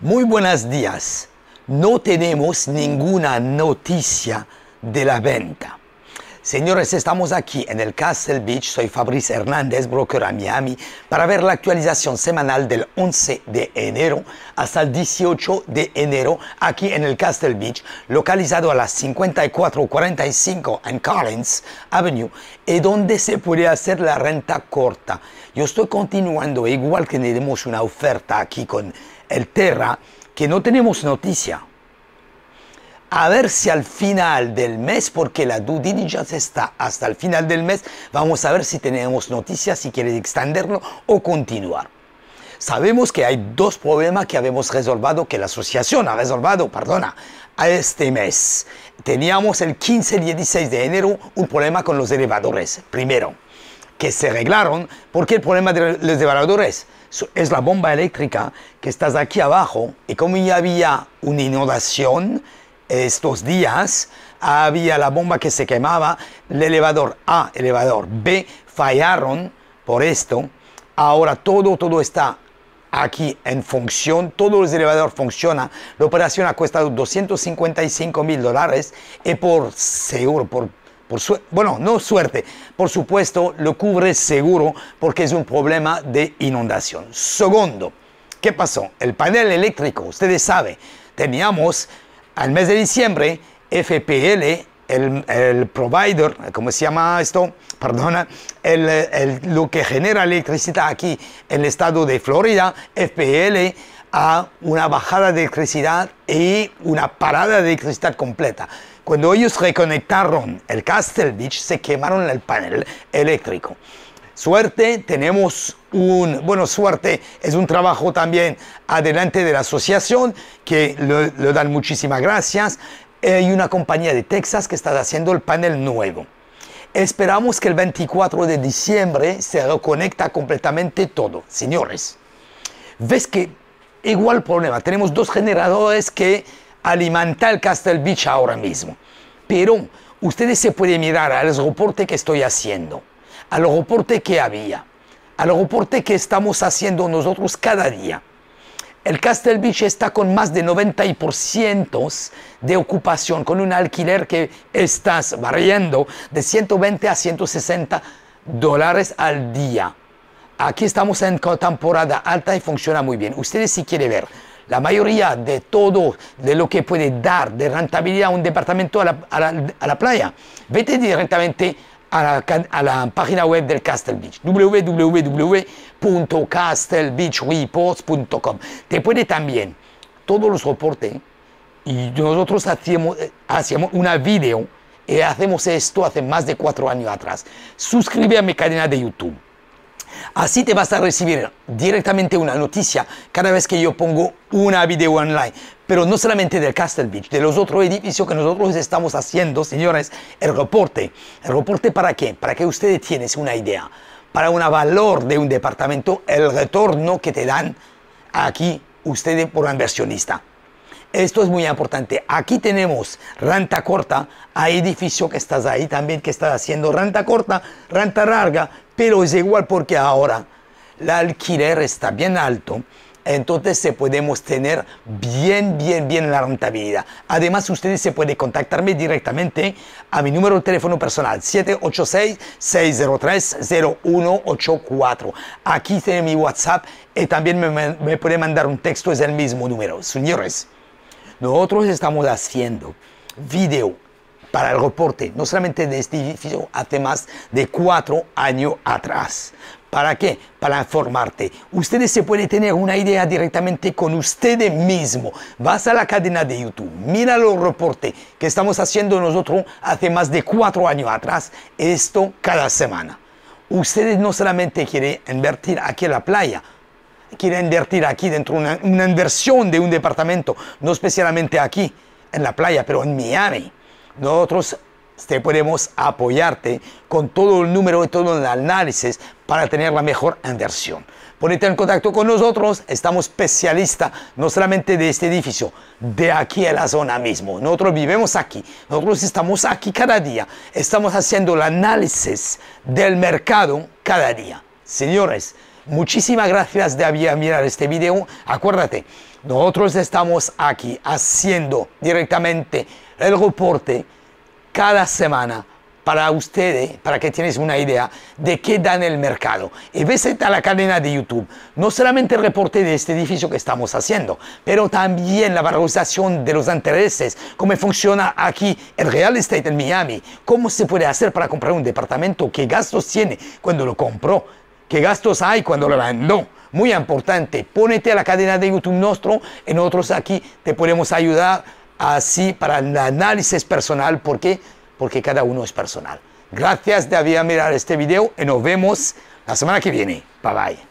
Muy buenos días. No tenemos ninguna noticia de la venta. Señores, estamos aquí en el Castle Beach. Soy Fabrice Hernández, broker a Miami, para ver la actualización semanal del 11 de enero hasta el 18 de enero aquí en el Castle Beach, localizado a las 5445 en Collins Avenue, y eh, donde se puede hacer la renta corta. Yo estoy continuando, igual que tenemos una oferta aquí con el Terra, que no tenemos noticia. A ver si al final del mes, porque la due diligence está hasta el final del mes, vamos a ver si tenemos noticias, si quieres extenderlo o continuar. Sabemos que hay dos problemas que habíamos resolvido, que la asociación ha resolvido, perdona, a este mes. Teníamos el 15 y 16 de enero un problema con los elevadores, primero que se arreglaron, porque el problema de los elevadores es la bomba eléctrica que estás aquí abajo y como ya había una inundación estos días, había la bomba que se quemaba, el elevador A, elevador B fallaron por esto, ahora todo, todo está aquí en función, todo el elevador funciona, la operación ha costado 255 mil dólares y por seguro, por bueno, no suerte, por supuesto lo cubre seguro porque es un problema de inundación. Segundo, ¿qué pasó? El panel eléctrico, ustedes saben, teníamos al mes de diciembre FPL, el, provider, ¿cómo se llama esto? Perdona, lo que genera electricidad aquí en el estado de Florida, FPL, a una bajada de electricidad y una parada de electricidad completa. Cuando ellos reconectaron el Castle Beach, se quemaron el panel eléctrico. Suerte, tenemos un, bueno, suerte, es un trabajo también adelante de la asociación que le, dan muchísimas gracias. Hay una compañía de Texas que está haciendo el panel nuevo. Esperamos que el 24 de diciembre se reconecta completamente todo. Señores, ves que igual problema. Tenemos dos generadores que alimentan el Castle Beach ahora mismo. Pero ustedes se pueden mirar al reporte que estoy haciendo, al reporte que había, al reporte que estamos haciendo nosotros cada día. El Castle Beach está con más de 90% de ocupación, con un alquiler que estás variando de 120 a 160 dólares al día. Aquí estamos en temporada alta y funciona muy bien. Ustedes si quieren ver la mayoría de todo de lo que puede dar de rentabilidad a un departamento a la, playa, vete directamente a la, página web del Castle Beach, www.castlebeachreports.com. Te puede también todos los reportes y nosotros hacemos una video y hacemos esto hace más de cuatro años atrás. Suscríbete a mi cadena de YouTube Así te vas a recibir directamente una noticia cada vez que yo pongo una video online. Pero no solamente del Castle Beach, de los otros edificios que nosotros estamos haciendo, señores, el reporte. ¿El reporte para qué? Para que ustedes tienen una idea. Para un valor de un departamento, el retorno que te dan aquí ustedes por inversionista. Esto es muy importante. Aquí tenemos renta corta. Hay edificio que estás ahí también que estás haciendo renta corta, renta larga, pero es igual porque ahora el alquiler está bien alto. Entonces se podemos tener bien, bien, bien la rentabilidad. Además, ustedes se pueden contactarme directamente a mi número de teléfono personal 786-603-0184. Aquí tiene mi WhatsApp y también me, pueden puede mandar un texto, es el mismo número. Señores. Nosotros estamos haciendo video para el reporte, no solamente de este edificio, hace más de cuatro años atrás. ¿Para qué? Para informarte. Ustedes se pueden tener una idea directamente con ustedes mismos. Vas a la cadena de YouTube, mira los reportes que estamos haciendo nosotros hace más de cuatro años atrás, esto cada semana. Ustedes no solamente quieren invertir aquí en la playa, quiere invertir aquí dentro, una, una inversión de un departamento, no especialmente aquí, en la playa, pero en Miami. Nosotros te este, podemos apoyarte con todo el número y todo el análisis para tener la mejor inversión. Ponete en contacto con nosotros, estamos especialistas no solamente de este edificio, de aquí a la zona mismo. Nosotros vivimos aquí, nosotros estamos aquí cada día, estamos haciendo el análisis del mercado cada día. Señores, Muchísimas gracias de mirar este video. Acuérdate, nosotros estamos aquí haciendo directamente el reporte cada semana para ustedes, para que tengan una idea de qué da en el mercado. Y ves esta la cadena de YouTube, no solamente el reporte de este edificio que estamos haciendo, pero también la valorización de los intereses, cómo funciona aquí el real estate en Miami, cómo se puede hacer para comprar un departamento, qué gastos tiene cuando lo compró ¿Qué gastos hay cuando lo No, muy importante. Pónete a la cadena de YouTube nuestro. En nosotros aquí te podemos ayudar así para el análisis personal. ¿Por qué? Porque cada uno es personal. Gracias de haber mirado este video y nos vemos la semana que viene. Bye bye.